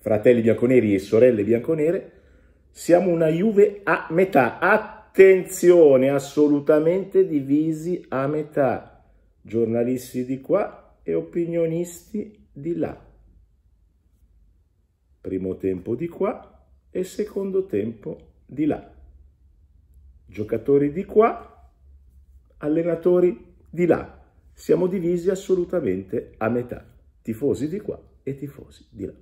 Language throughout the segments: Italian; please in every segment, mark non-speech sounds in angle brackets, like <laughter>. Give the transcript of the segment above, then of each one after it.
fratelli bianconeri e sorelle bianconere, siamo una Juve a metà. Attenzione, assolutamente divisi a metà. Giornalisti di qua e opinionisti di là. Primo tempo di qua e secondo tempo di là. Giocatori di qua, allenatori di là. Siamo divisi assolutamente a metà. Tifosi di qua e tifosi di là.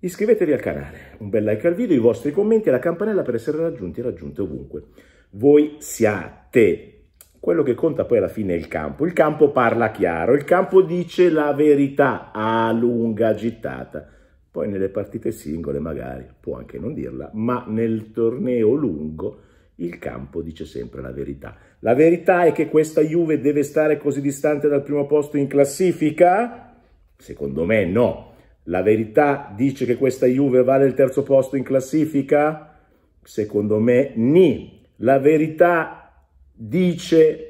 Iscrivetevi al canale, un bel like al video, i vostri commenti e la campanella per essere raggiunti e raggiunte ovunque. Voi siate quello che conta poi alla fine è il campo. Il campo parla chiaro, il campo dice la verità a lunga gittata. Poi nelle partite singole magari può anche non dirla, ma nel torneo lungo il campo dice sempre la verità. La verità è che questa Juve deve stare così distante dal primo posto in classifica? Secondo me no. La verità dice che questa Juve vale il terzo posto in classifica? Secondo me ni. La verità dice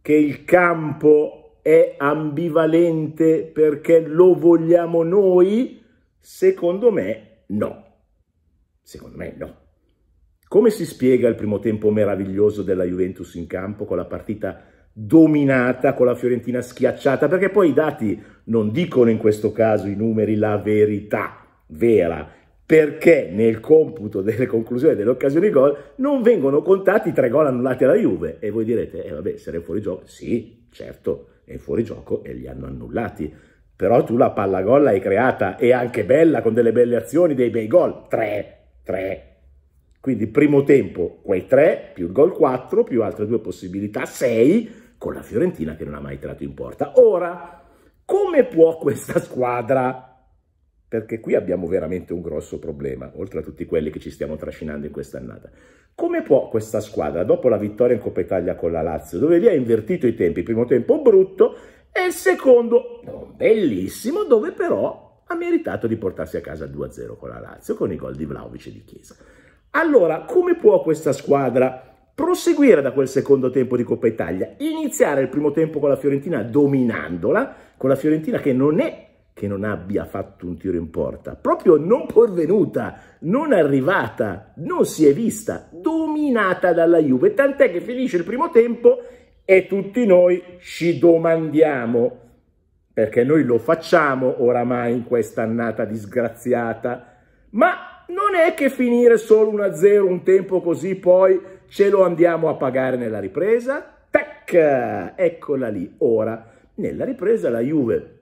che il campo è ambivalente perché lo vogliamo noi? Secondo me no. Secondo me no. Come si spiega il primo tempo meraviglioso della Juventus in campo con la partita dominata con la Fiorentina schiacciata, perché poi i dati non dicono in questo caso i numeri la verità vera, perché nel computo delle conclusioni delle occasioni gol non vengono contati tre gol annullati alla Juve. E voi direte, eh vabbè, se era fuori gioco, sì, certo, è fuori gioco e li hanno annullati. Però tu la palla gol l'hai creata e anche bella con delle belle azioni, dei bei gol. Tre, tre. Quindi primo tempo quei tre, più il gol 4, più altre due possibilità, sei con la Fiorentina che non ha mai tirato in porta. Ora, come può questa squadra perché qui abbiamo veramente un grosso problema, oltre a tutti quelli che ci stiamo trascinando in quest'annata. Come può questa squadra, dopo la vittoria in Coppa Italia con la Lazio, dove lì ha invertito i tempi, il primo tempo brutto e il secondo bellissimo, dove però ha meritato di portarsi a casa 2-0 con la Lazio, con i gol di Vlaovic e di Chiesa. Allora, come può questa squadra proseguire da quel secondo tempo di Coppa Italia, iniziare il primo tempo con la Fiorentina dominandola, con la Fiorentina che non è che non abbia fatto un tiro in porta, proprio non porvenuta, non arrivata, non si è vista, dominata dalla Juve, tant'è che finisce il primo tempo e tutti noi ci domandiamo, perché noi lo facciamo oramai in questa annata disgraziata, ma non è che finire solo 1-0 un tempo così poi ce lo andiamo a pagare nella ripresa, tac, eccola lì. Ora, nella ripresa la Juve,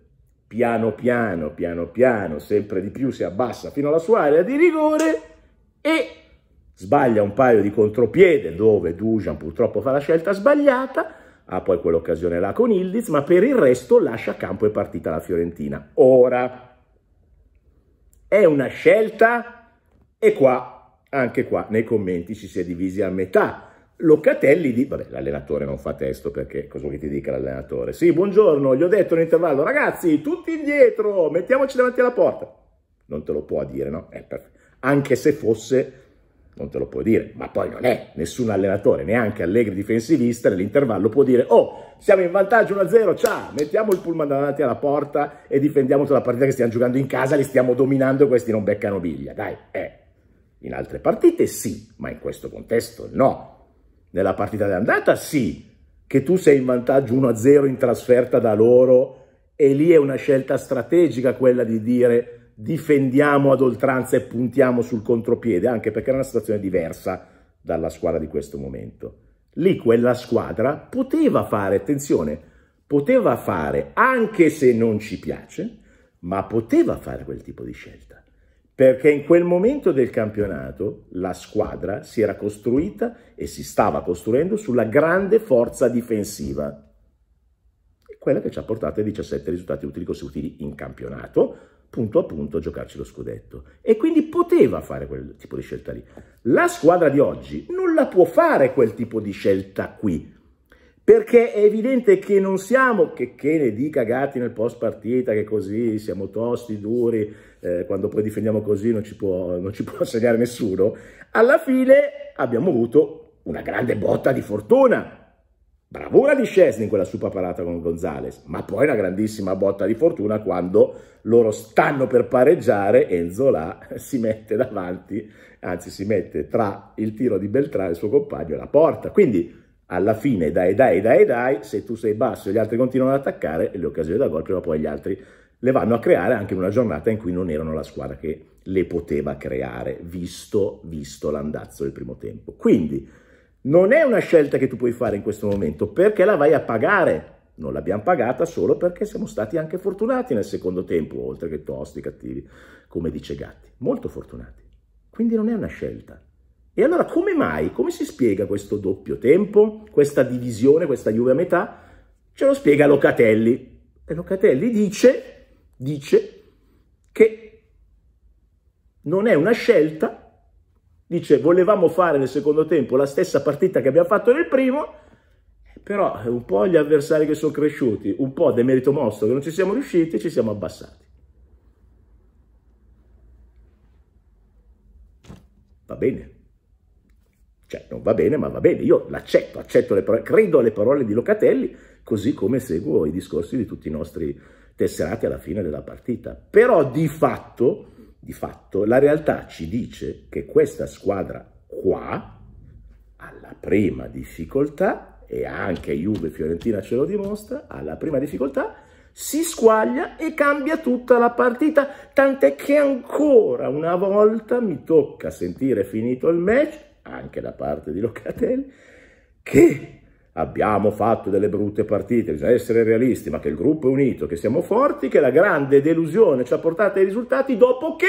piano piano, piano piano, sempre di più si abbassa fino alla sua area di rigore e sbaglia un paio di contropiede dove Dujan purtroppo fa la scelta sbagliata, ha poi quell'occasione là con Ildiz, ma per il resto lascia campo e partita la Fiorentina. Ora, è una scelta e qua anche qua nei commenti ci si è divisi a metà. Locatelli di... Vabbè, l'allenatore non fa testo perché cosa vuoi che ti dica l'allenatore? Sì, buongiorno, gli ho detto nell'intervallo, ragazzi, tutti indietro, mettiamoci davanti alla porta. Non te lo può dire, no? Eh, Anche se fosse, non te lo può dire, ma poi non è nessun allenatore, neanche Allegri difensivista, nell'intervallo può dire, oh, siamo in vantaggio 1-0, ciao, mettiamo il pullman davanti alla porta e difendiamo tutta la partita che stiamo giocando in casa, li stiamo dominando e questi non beccano biglia, dai, eh. In altre partite sì, ma in questo contesto no. Nella partita d'andata sì, che tu sei in vantaggio 1-0 in trasferta da loro e lì è una scelta strategica quella di dire difendiamo ad oltranza e puntiamo sul contropiede, anche perché era una situazione diversa dalla squadra di questo momento. Lì quella squadra poteva fare, attenzione, poteva fare, anche se non ci piace, ma poteva fare quel tipo di scelta perché in quel momento del campionato la squadra si era costruita e si stava costruendo sulla grande forza difensiva, quella che ci ha portato ai 17 risultati utili consecutivi in campionato, punto a punto a giocarci lo scudetto. E quindi poteva fare quel tipo di scelta lì. La squadra di oggi non la può fare quel tipo di scelta qui, perché è evidente che non siamo, che, che ne dica Gatti nel post partita, che così siamo tosti, duri, eh, quando poi difendiamo così non ci, può, non ci <laughs> può segnare nessuno, alla fine abbiamo avuto una grande botta di fortuna, bravura di Scesni in quella super parata con Gonzales, ma poi una grandissima botta di fortuna quando loro stanno per pareggiare e Zola <laughs> si mette davanti, anzi si mette tra il tiro di e il suo compagno, e la porta. Quindi alla fine dai dai dai dai, se tu sei basso e gli altri continuano ad attaccare, le occasioni da gol prima o poi gli altri le vanno a creare anche in una giornata in cui non erano la squadra che le poteva creare, visto, visto l'andazzo del primo tempo. Quindi non è una scelta che tu puoi fare in questo momento perché la vai a pagare. Non l'abbiamo pagata solo perché siamo stati anche fortunati nel secondo tempo, oltre che tosti, cattivi, come dice Gatti. Molto fortunati. Quindi non è una scelta, e allora come mai, come si spiega questo doppio tempo, questa divisione, questa Juve a metà? Ce lo spiega Locatelli. E Locatelli dice, dice che non è una scelta, dice volevamo fare nel secondo tempo la stessa partita che abbiamo fatto nel primo, però un po' gli avversari che sono cresciuti, un po' merito mostro che non ci siamo riusciti, ci siamo abbassati. Va bene. Cioè, non va bene, ma va bene, io l'accetto, accetto le parole, credo alle parole di Locatelli, così come seguo i discorsi di tutti i nostri tesserati alla fine della partita. Però di fatto, di fatto, la realtà ci dice che questa squadra qua, alla prima difficoltà, e anche Juve Fiorentina ce lo dimostra, alla prima difficoltà si squaglia e cambia tutta la partita, tant'è che ancora una volta mi tocca sentire finito il match anche da parte di Locatelli, che abbiamo fatto delle brutte partite, bisogna essere realisti, ma che il gruppo è unito, che siamo forti, che la grande delusione ci ha portato ai risultati dopo che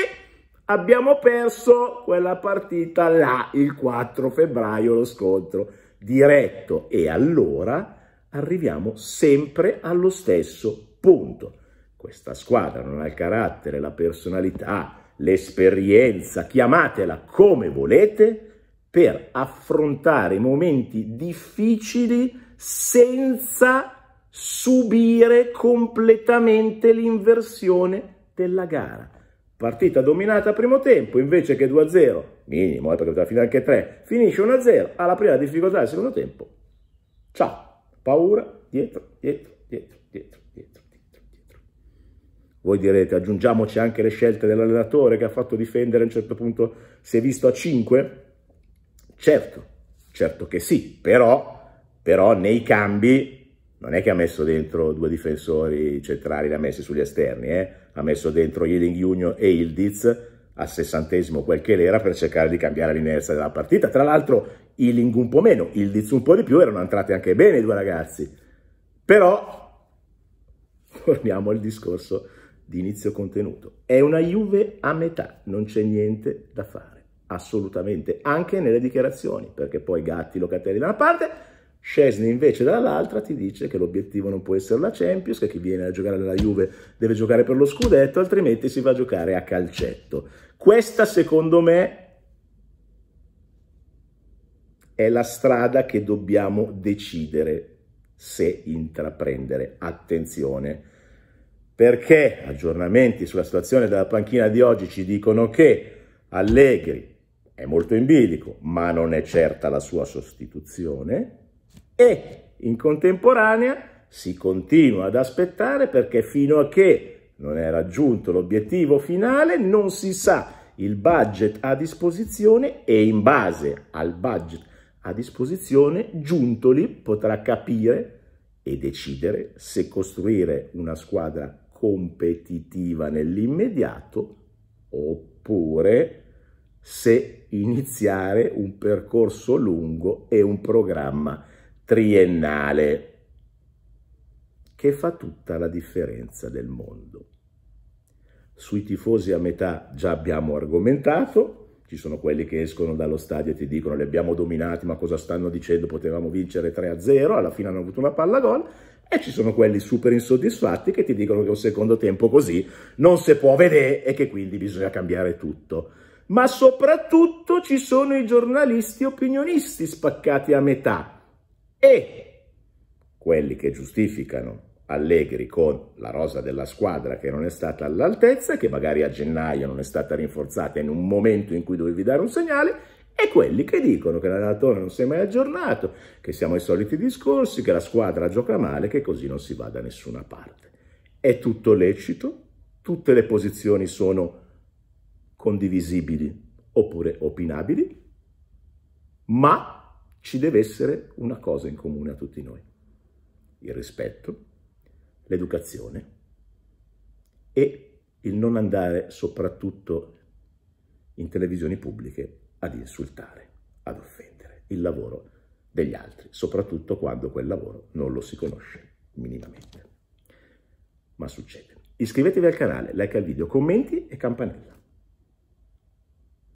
abbiamo perso quella partita là, il 4 febbraio, lo scontro diretto. E allora arriviamo sempre allo stesso punto. Questa squadra non ha il carattere, la personalità, l'esperienza, chiamatela come volete, per affrontare momenti difficili senza subire completamente l'inversione della gara. Partita dominata a primo tempo, invece che 2-0, minimo, eh, perché poteva finire anche 3, finisce 1-0, alla prima difficoltà del secondo tempo. Ciao, paura, dietro, dietro, dietro, dietro, dietro, dietro, dietro. Voi direte, aggiungiamoci anche le scelte dell'allenatore che ha fatto difendere a un certo punto, si è visto a 5? Certo, certo che sì, però, però nei cambi non è che ha messo dentro due difensori centrali, da messi sugli esterni, eh? ha messo dentro Yeding Junior e Ildiz al sessantesimo quel che l'era per cercare di cambiare l'inerzia della partita. Tra l'altro Illing un po' meno, Ildiz un po' di più, erano entrati anche bene i due ragazzi. Però, torniamo al discorso di inizio contenuto, è una Juve a metà, non c'è niente da fare assolutamente, anche nelle dichiarazioni, perché poi Gatti, Locatelli da una parte, Scesni invece dall'altra ti dice che l'obiettivo non può essere la Champions, che chi viene a giocare nella Juve deve giocare per lo scudetto, altrimenti si va a giocare a calcetto. Questa secondo me è la strada che dobbiamo decidere se intraprendere. Attenzione, perché aggiornamenti sulla situazione della panchina di oggi ci dicono che Allegri, è molto in bilico, ma non è certa la sua sostituzione, e in contemporanea si continua ad aspettare perché fino a che non è raggiunto l'obiettivo finale non si sa il budget a disposizione e in base al budget a disposizione Giuntoli potrà capire e decidere se costruire una squadra competitiva nell'immediato oppure se iniziare un percorso lungo e un programma triennale che fa tutta la differenza del mondo. Sui tifosi a metà già abbiamo argomentato, ci sono quelli che escono dallo stadio e ti dicono li abbiamo dominati ma cosa stanno dicendo, potevamo vincere 3-0, alla fine hanno avuto una palla gol e ci sono quelli super insoddisfatti che ti dicono che un secondo tempo così non si può vedere e che quindi bisogna cambiare tutto ma soprattutto ci sono i giornalisti opinionisti spaccati a metà e quelli che giustificano Allegri con la rosa della squadra che non è stata all'altezza, che magari a gennaio non è stata rinforzata in un momento in cui dovevi dare un segnale, e quelli che dicono che l'allenatore non si è mai aggiornato, che siamo ai soliti discorsi, che la squadra gioca male, che così non si va da nessuna parte. È tutto lecito, tutte le posizioni sono condivisibili oppure opinabili, ma ci deve essere una cosa in comune a tutti noi, il rispetto, l'educazione e il non andare soprattutto in televisioni pubbliche ad insultare, ad offendere il lavoro degli altri, soprattutto quando quel lavoro non lo si conosce minimamente. Ma succede. Iscrivetevi al canale, like al video, commenti e campanella.